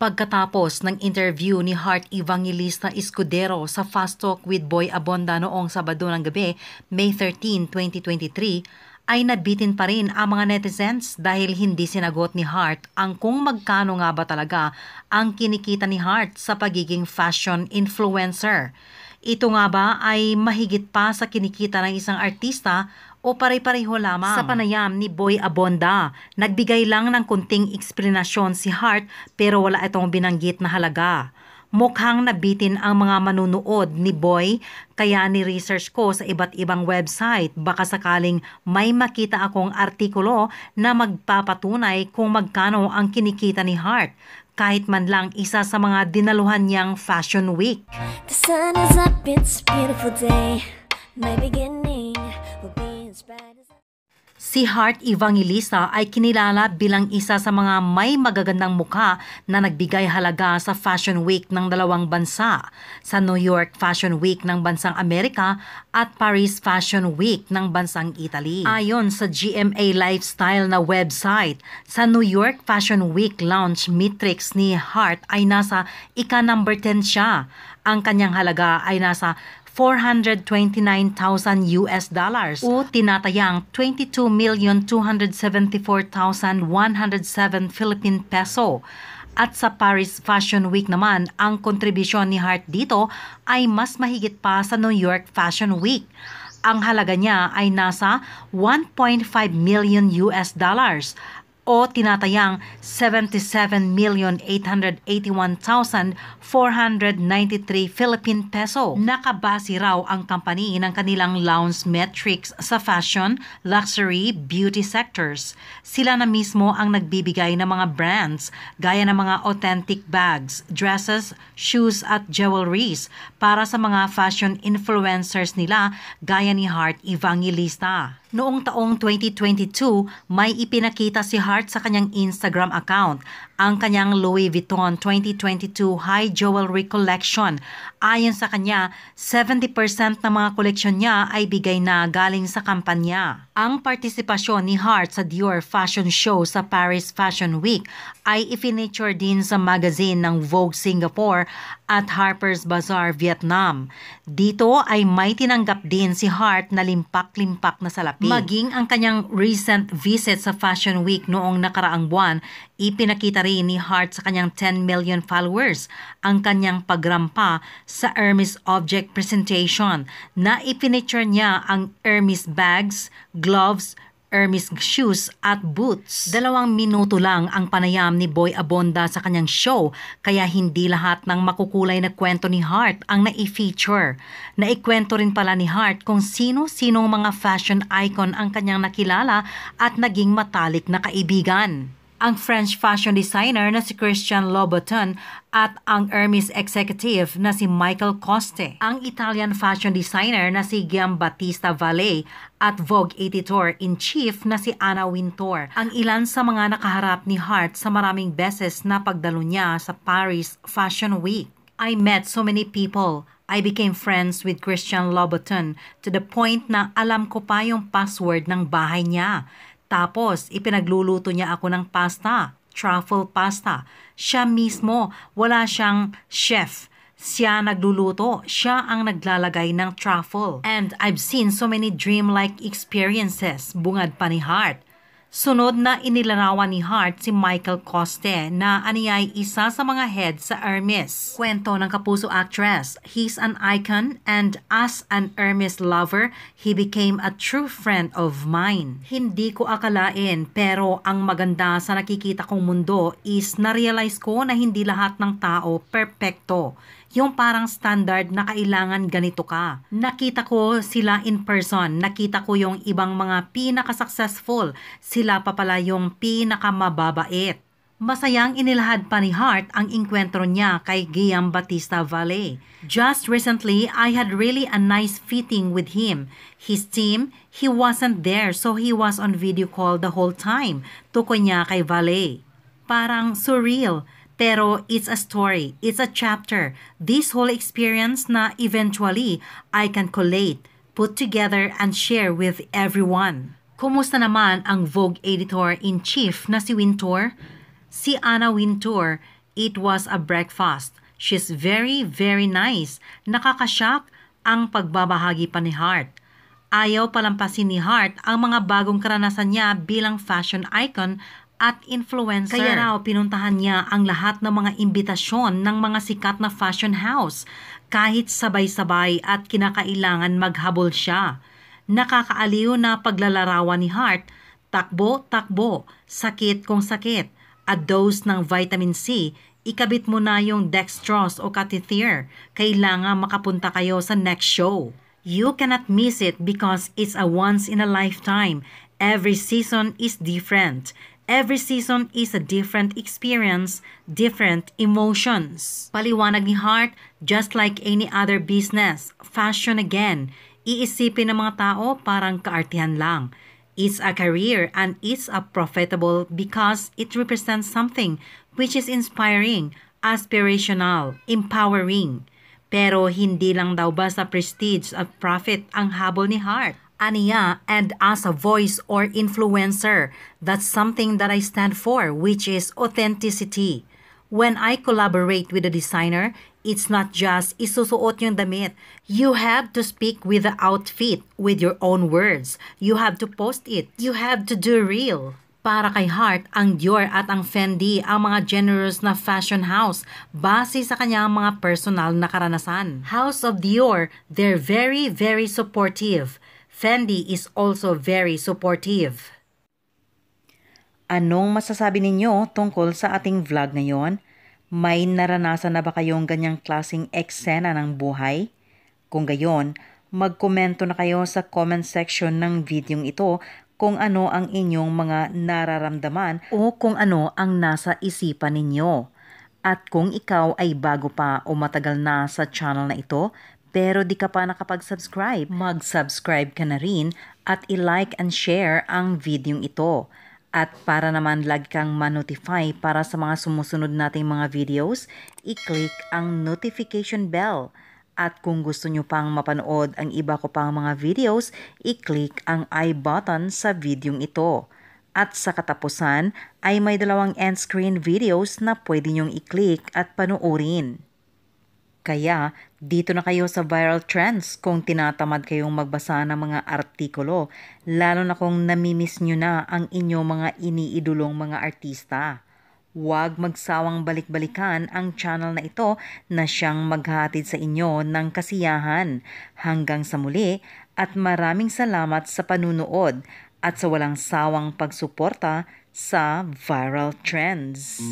Pagkatapos ng interview ni Heart Evangelista Escudero sa Fast Talk with Boy Abonda noong Sabado ng gabi, May 13, 2023, ay nabitin pa rin ang mga netizens dahil hindi sinagot ni Hart ang kung magkano nga ba talaga ang kinikita ni Hart sa pagiging fashion influencer. Ito nga ba ay mahigit pa sa kinikita ng isang artista o pare-pareho lamang. Sa panayam ni Boy Abonda, nagbigay lang ng kunting eksplanasyon si Hart pero wala itong binanggit na halaga. Mukhang nabitin ang mga manunood ni Boy kaya ni research ko sa iba't ibang website baka sakaling may makita akong artikulo na magpapatunay kung magkano ang kinikita ni Hart kahit man lang isa sa mga dinaluhan niyang Fashion Week. The sun is up, it's a beautiful day. My beginning Si Hart Evangelista ay kinilala bilang isa sa mga may magagandang mukha na nagbigay halaga sa Fashion Week ng dalawang bansa, sa New York Fashion Week ng Bansang Amerika at Paris Fashion Week ng Bansang Italy. Ayon sa GMA Lifestyle na website, sa New York Fashion Week launch matrix ni Hart ay nasa ika number 10 siya. Ang kanyang halaga ay nasa 429,000 US dollars o tinatayang 22,274,107 Philippine peso. At sa Paris Fashion Week naman, ang kontribusyon ni Hart dito ay mas mahigit pa sa New York Fashion Week. Ang halaga niya ay nasa 1.5 million US dollars o tinatayang 77,881,493 Philippine peso. Nakabase raw ang company ng kanilang lounge metrics sa fashion, luxury, beauty sectors. Sila na mismo ang nagbibigay ng mga brands gaya ng mga authentic bags, dresses, shoes at jewelries para sa mga fashion influencers nila gaya ni Heart Evangelista. Noong taong 2022, may ipinakita si Hart sa kanyang Instagram account ang kanyang Louis Vuitton 2022 High Jewelry Collection. Ayon sa kanya, 70% ng mga koleksyon niya ay bigay na galing sa kampanya. Ang partisipasyon ni Hart sa Dior Fashion Show sa Paris Fashion Week ay ifinature din sa magazine ng Vogue Singapore at Harper's Bazaar Vietnam. Dito ay may tinanggap din si Hart na limpak-limpak na salap party. Maging ang kanyang recent visit sa Fashion Week noong nakaraang buwan, ipinakita rin ni Hart sa kanyang 10 million followers ang kanyang pagrampa sa Hermes Object Presentation na ipinature niya ang Hermes bags, gloves, Hermes shoes at boots. Dalawang minuto lang ang panayam ni Boy Abonda sa kanyang show kaya hindi lahat ng makukulay na kwento ni Hart ang nai-feature. Naikwento rin pala ni Hart kung sino sino mga fashion icon ang kanyang nakilala at naging matalik na kaibigan ang French fashion designer na si Christian Louboutin at ang Hermes executive na si Michael Coste. Ang Italian fashion designer na si Giambattista Valle at Vogue editor-in-chief na si Anna Wintour. Ang ilan sa mga nakaharap ni Hart sa maraming beses na pagdalo niya sa Paris Fashion Week. I met so many people. I became friends with Christian Louboutin to the point na alam ko pa yung password ng bahay niya tapos, ipinagluluto niya ako ng pasta, truffle pasta. Siya mismo, wala siyang chef. Siya nagluluto. Siya ang naglalagay ng truffle. And I've seen so many dreamlike experiences, bungad pa ni Hart. Sunod na inilarawan ni Hart si Michael Coste na aniyay isa sa mga head sa Hermes. Kwento ng Kapuso actress, he's an icon and as an Hermes lover, he became a true friend of mine. Hindi ko akalain pero ang maganda sa nakikita kong mundo is na-realize ko na hindi lahat ng tao perpekto yung parang standard na kailangan ganito ka. Nakita ko sila in person, nakita ko yung ibang mga pinaka-successful, sila pa pala yung pinaka-mababait. Masayang inilahad pa ni Hart ang inkwentro niya kay Guillaume Batista Valle. Just recently, I had really a nice fitting with him. His team, he wasn't there so he was on video call the whole time. Tukoy niya kay Valle. Parang surreal pero it's a story, it's a chapter. This whole experience na eventually I can collate, put together, and share with everyone. Kumusta naman ang Vogue editor-in-chief na si Wintour? Si Anna Wintour, it was a breakfast. She's very, very nice. Nakakashock ang pagbabahagi pa ni Hart. Ayaw palampasin ni Hart ang mga bagong karanasan niya bilang fashion icon at influencer. Kaya raw, pinuntahan niya ang lahat ng mga imbitasyon ng mga sikat na fashion house kahit sabay-sabay at kinakailangan maghabol siya. Nakakaaliw na paglalarawan ni Hart, takbo-takbo, sakit kong sakit, a dose ng vitamin C, ikabit mo na yung dextrose o catheter, kailangan makapunta kayo sa next show. You cannot miss it because it's a once in a lifetime. Every season is different. Every season is a different experience, different emotions. Paliwanag ni Hart, just like any other business, fashion again, iisipin ng mga tao parang kaartihan lang. It's a career and it's a profitable because it represents something which is inspiring, aspirational, empowering. Pero hindi lang daw basta prestige at profit ang habol ni Hart. Ania and as a voice or influencer. That's something that I stand for, which is authenticity. When I collaborate with a designer, it's not just isusuot yung damit. You have to speak with the outfit with your own words. You have to post it. You have to do real. Para kay Heart, ang Dior at ang Fendi ang mga generous na fashion house base sa kanyang mga personal na karanasan. House of Dior, they're very, very supportive. Fendi is also very supportive. Anong masasabi ninyo tungkol sa ating vlog ngayon? May naranasan na ba kayong ganyang klasing eksena ng buhay? Kung gayon, magkomento na kayo sa comment section ng video ito kung ano ang inyong mga nararamdaman o kung ano ang nasa isipan ninyo. At kung ikaw ay bago pa o matagal na sa channel na ito, pero di ka pa nakapag-subscribe, mag-subscribe ka na rin at i-like and share ang video ito. At para naman lagi kang ma-notify para sa mga sumusunod nating mga videos, i-click ang notification bell. At kung gusto nyo pang mapanood ang iba ko pang mga videos, i-click ang i button sa video ito. At sa katapusan ay may dalawang end screen videos na pwede nyong i-click at panoorin. Kaya dito na kayo sa viral trends kung tinatamad kayong magbasa ng mga artikulo, lalo na kung namimiss nyo na ang inyong mga iniidolong mga artista. Huwag magsawang balik-balikan ang channel na ito na siyang maghahatid sa inyo ng kasiyahan. Hanggang sa muli at maraming salamat sa panunood at sa walang sawang pagsuporta sa Viral Trends.